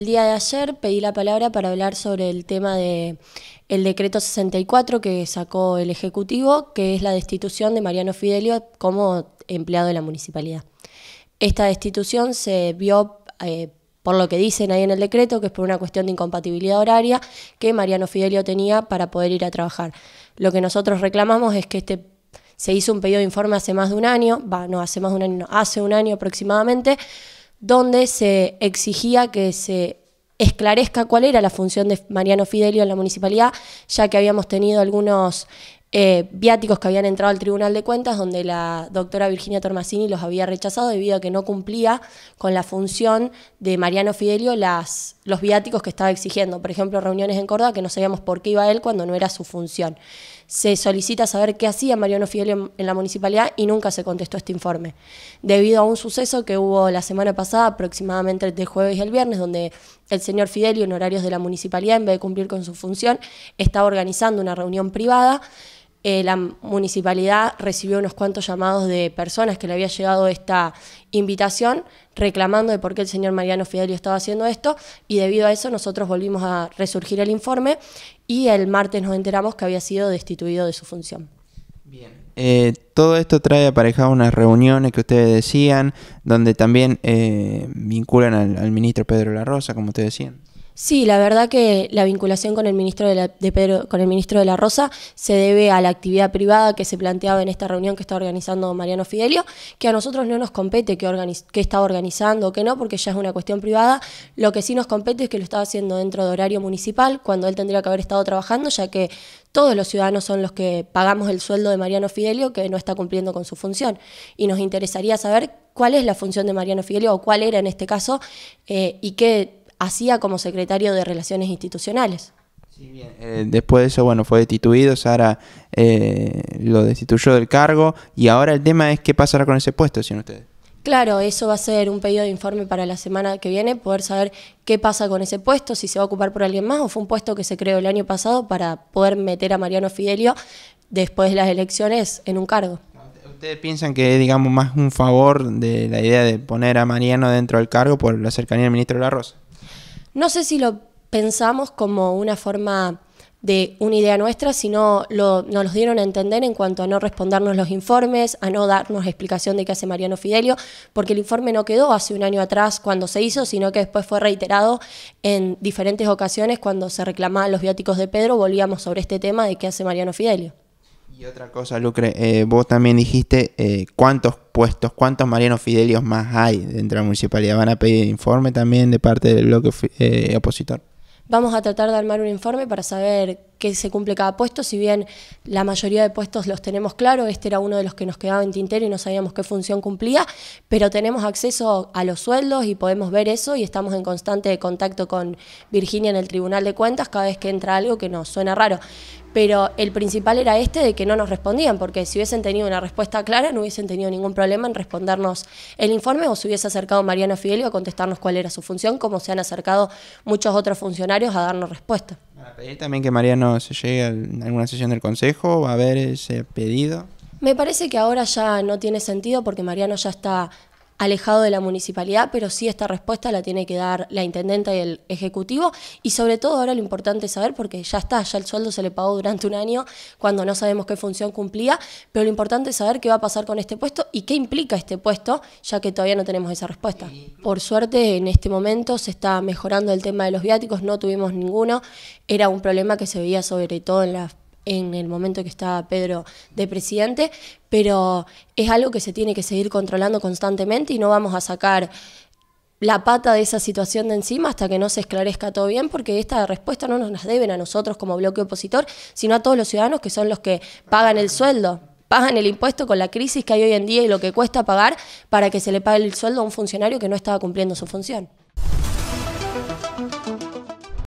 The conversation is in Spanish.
El día de ayer pedí la palabra para hablar sobre el tema del el decreto 64 que sacó el Ejecutivo, que es la destitución de Mariano Fidelio como empleado de la municipalidad. Esta destitución se vio, eh, por lo que dicen ahí en el decreto, que es por una cuestión de incompatibilidad horaria que Mariano Fidelio tenía para poder ir a trabajar. Lo que nosotros reclamamos es que este se hizo un pedido de informe hace más de un año, va, no hace más de un año, no, hace un año aproximadamente, donde se exigía que se esclarezca cuál era la función de Mariano Fidelio en la municipalidad, ya que habíamos tenido algunos eh, viáticos que habían entrado al Tribunal de Cuentas, donde la doctora Virginia Tormasini los había rechazado debido a que no cumplía con la función de Mariano Fidelio los viáticos que estaba exigiendo. Por ejemplo, reuniones en Córdoba que no sabíamos por qué iba él cuando no era su función se solicita saber qué hacía Mariano Fidelio en, la municipalidad y nunca se contestó este informe. Debido a un suceso que hubo la semana pasada, aproximadamente de jueves y el viernes, donde el señor Fidelio, en horarios de la municipalidad, en vez de cumplir con su función, estaba organizando una reunión privada eh, la municipalidad recibió unos cuantos llamados de personas que le había llegado esta invitación reclamando de por qué el señor Mariano Fidelio estaba haciendo esto y debido a eso nosotros volvimos a resurgir el informe y el martes nos enteramos que había sido destituido de su función. Bien. Eh, todo esto trae aparejado unas reuniones que ustedes decían, donde también eh, vinculan al, al ministro Pedro La Rosa, como ustedes decían. Sí, la verdad que la vinculación con el ministro de, la, con el ministro de la Rosa se debe a la actividad privada que se planteaba en esta reunión que está organizando Mariano Fidelio, que a nosotros no nos compete qué, está organizando o qué no, porque ya es una cuestión privada. Lo que sí nos compete es que lo estaba haciendo dentro de horario municipal, cuando él tendría que haber estado trabajando, ya que todos los ciudadanos son los que pagamos el sueldo de Mariano Fidelio, que no está cumpliendo con su función. Y nos interesaría saber cuál es la función de Mariano Fidelio o cuál era en este caso eh, y qué hacía como secretario de Relaciones Institucionales. Eh, después de eso, bueno, fue destituido, Sara eh, lo destituyó del cargo y ahora el tema es qué pasará con ese puesto, sin ustedes. Claro, eso va a ser un pedido de informe para la semana que viene, poder saber qué pasa con ese puesto, si se va a ocupar por alguien más o fue un puesto que se creó el año pasado para poder meter a Mariano Fidelio después de las elecciones en un cargo. ¿Ustedes piensan que es, digamos, más un favor de la idea de poner a Mariano dentro del cargo por la cercanía del ministro de la Rosa? no sé si lo pensamos como una forma de una idea nuestra, sino nos lo dieron a entender en cuanto a no respondernos los informes, a no darnos explicación de qué hace Mariano Fidelio, porque el informe no quedó hace un año atrás cuando se hizo, sino que después fue reiterado en diferentes ocasiones cuando se reclamaban los viáticos de Pedro, volvíamos sobre este tema de qué hace Mariano Fidelio. Y otra cosa, Lucre, eh, vos también dijiste eh, cuántos puestos, cuántos marinos Fidelios más hay dentro de la municipalidad. ¿Van a pedir informe también de parte del bloque eh, opositor? Vamos a tratar de armar un informe para saber que se cumple cada puesto, si bien la mayoría de puestos los tenemos claro, este era uno de los que nos quedaba en tintero y no sabíamos qué función cumplía, pero tenemos acceso a los sueldos y podemos ver eso y estamos en constante contacto con Virginia en el Tribunal de Cuentas cada vez que entra algo que nos suena raro. Pero el principal era este de que no nos respondían, porque si hubiesen tenido una respuesta clara no hubiesen tenido ningún problema en respondernos el informe o se hubiese acercado Mariano Fidelio a contestarnos cuál era su función, como se han acercado muchos otros funcionarios a darnos respuesta también que Mariano se llegue a alguna sesión del consejo, va a haber ese pedido. Me parece que ahora ya no tiene sentido porque Mariano ya está alejado de la municipalidad, pero sí esta respuesta la tiene que dar la intendenta y el ejecutivo. Y sobre todo ahora lo importante es saber, porque ya está, ya el sueldo se le pagó durante un año cuando no sabemos qué función cumplía, pero lo importante es saber qué va a pasar con este puesto y qué implica este puesto, ya que todavía no tenemos esa respuesta. Por suerte, en este momento se está mejorando el tema de los viáticos, no tuvimos ninguno, era un problema que se veía sobre todo en las en el momento que estaba Pedro de presidente, pero es algo que se tiene que seguir controlando constantemente y no vamos a sacar la pata de esa situación de encima hasta que no se esclarezca todo bien, porque esta respuesta no nos la deben a nosotros como bloque opositor, sino a todos los ciudadanos que son los que pagan el sueldo, pagan el impuesto con la crisis que hay hoy en día y lo que cuesta pagar para que se le pague el sueldo a un funcionario que no estaba cumpliendo su función.